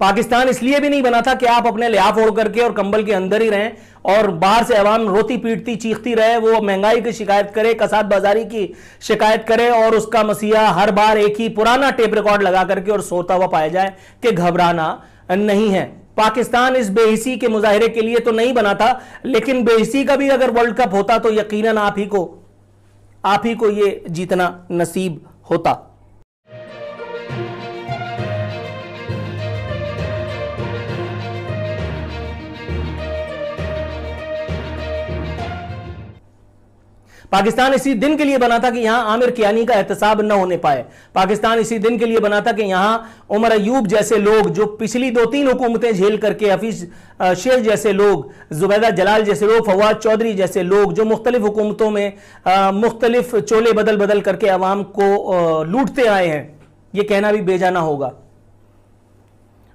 पाकिस्तान इसलिए भी नहीं बना था कि आप अपने लिहाफ ओढ़ करके और कंबल के अंदर ही रहें और बाहर से अवाम रोती पीटती चीखती रहे वो महंगाई की शिकायत करे कसाद बाजारी की शिकायत करे और उसका मसीहा हर बार एक ही पुराना टेप रिकॉर्ड लगा करके और सोता हुआ पाया जाए कि घबराना नहीं है पाकिस्तान इस बेहिसी के मुजाहरे के लिए तो नहीं बना था लेकिन बेहिसी का भी अगर वर्ल्ड कप होता तो यकीन आप ही को आप ही को ये जीतना नसीब होता पाकिस्तान इसी दिन के लिए बना था कि यहां आमिर कियानी का एहतसाब न होने पाए पाकिस्तान इसी दिन के लिए बना था कि यहां उमर अयूब जैसे लोग जो पिछली दो तीन हुकूमतें झेल करके हफीज शेर जैसे लोग जुबैदा जलाल जैसे लोग फवाद चौधरी जैसे लोग जो मुख्तलिफ हुकूमतों में मुख्तलिफ चोले बदल बदल करके अवाम को लूटते आए हैं ये कहना भी बेजाना होगा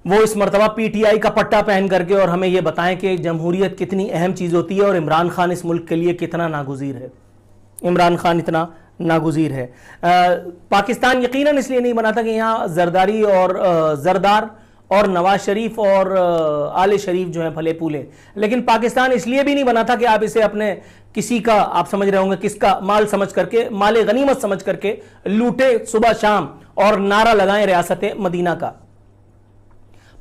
वो इस मरतबा पीटीआई का पट्टा पहन करके और हमें यह बताएं कि जमहूरियत कितनी अहम चीज़ होती है और इमरान खान इस मुल्क के लिए कितना नागुजीर है इमरान खान इतना नागुजीर है आ, पाकिस्तान यकीनन इसलिए नहीं बना था कि यहाँ जरदारी और आ, जरदार और नवाज शरीफ और आले शरीफ जो हैं फले फूले लेकिन पाकिस्तान इसलिए भी नहीं बना था कि आप इसे अपने किसी का आप समझ रहे होंगे किसका माल समझ करके माल गनीमत समझ करके लूटे सुबह शाम और नारा लगाएं रियासत मदीना का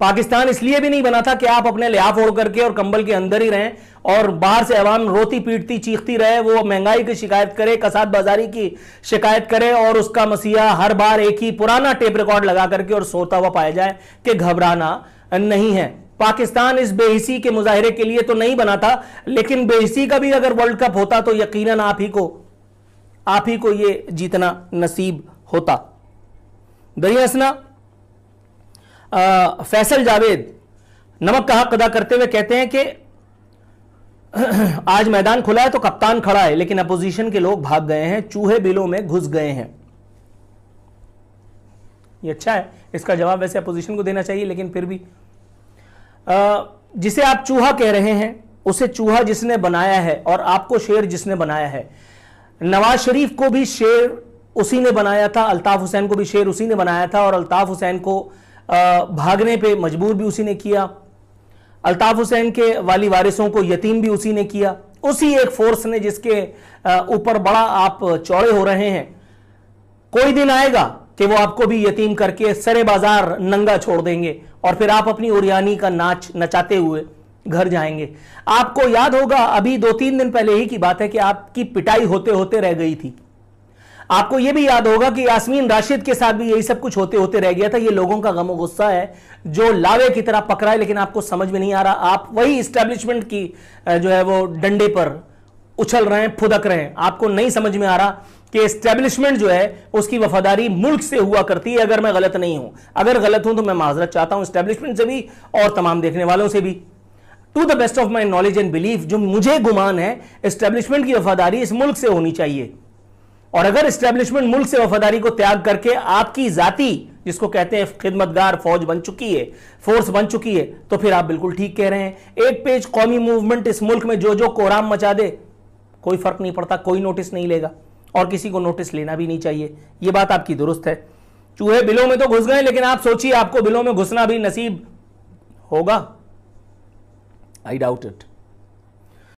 पाकिस्तान इसलिए भी नहीं बना था कि आप अपने लिहाफ ओढ़ करके और कंबल के अंदर ही रहें और बाहर से अवाम रोती पीटती चीखती रहे वो महंगाई की शिकायत करे कसाद बाजारी की शिकायत करे और उसका मसीहा हर बार एक ही पुराना टेप रिकॉर्ड लगा करके और सोता हुआ पाया जाए कि घबराना नहीं है पाकिस्तान इस बेहिसी के मुजाहरे के लिए तो नहीं बना था लेकिन बेहिसी का भी अगर वर्ल्ड कप होता तो यकीन आप ही को आप ही को ये जीतना नसीब होता दरिया फैसल जावेद नमक का हक अदा करते हुए कहते हैं कि आज मैदान खुला है तो कप्तान खड़ा है लेकिन अपोजिशन के लोग भाग गए हैं चूहे बिलों में घुस गए हैं ये अच्छा है इसका जवाब वैसे अपोजिशन को देना चाहिए लेकिन फिर भी आ, जिसे आप चूहा कह रहे हैं उसे चूहा जिसने बनाया है और आपको शेर जिसने बनाया है नवाज शरीफ को भी शेर उसी ने बनाया था अल्ताफ हुसैन को भी शेर उसी ने बनाया था और अल्ताफ हुसैन को भागने पे मजबूर भी उसी ने किया अल्ताफ हुसैन के वाली वारिसों को यतीम भी उसी ने किया उसी एक फोर्स ने जिसके ऊपर बड़ा आप चौड़े हो रहे हैं कोई दिन आएगा कि वो आपको भी यतीम करके सरे बाजार नंगा छोड़ देंगे और फिर आप अपनी उरियानी का नाच नचाते हुए घर जाएंगे आपको याद होगा अभी दो तीन दिन पहले ही की बात है कि आपकी पिटाई होते होते रह गई थी आपको यह भी याद होगा कि यासमीन राशिद के साथ भी यही सब कुछ होते होते रह गया था ये लोगों का गमो गुस्सा है जो लावे की तरह पकड़ा है लेकिन आपको समझ में नहीं आ रहा आप वही स्टैब्लिशमेंट की जो है वो डंडे पर उछल रहे हैं फुदक रहे हैं आपको नहीं समझ में आ रहा कि स्टैब्लिशमेंट जो है उसकी वफादारी मुल्क से हुआ करती है अगर मैं गलत नहीं हूं अगर गलत हूं तो मैं माजरत चाहता हूं स्टैब्लिशमेंट से भी और तमाम देखने वालों से भी to the best of my knowledge and belief जो मुझे गुमान है स्टैब्लिशमेंट की वफादारी इस मुल्क से होनी चाहिए और अगर स्टैब्लिशमेंट मुल्क से वफादारी को त्याग करके आपकी जाति जिसको कहते हैं खिदमतगार फौज बन चुकी है फोर्स बन चुकी है तो फिर आप बिल्कुल ठीक कह रहे हैं एक पेज कौमी मूवमेंट इस मुल्क में जो जो कोराम मचा दे कोई फर्क नहीं पड़ता कोई नोटिस नहीं लेगा और किसी को नोटिस लेना भी नहीं चाहिए यह बात आपकी दुरुस्त है चूहे बिलों में तो घुस गए लेकिन आप सोचिए आपको बिलों में घुसना भी नसीब होगा आई डाउट इट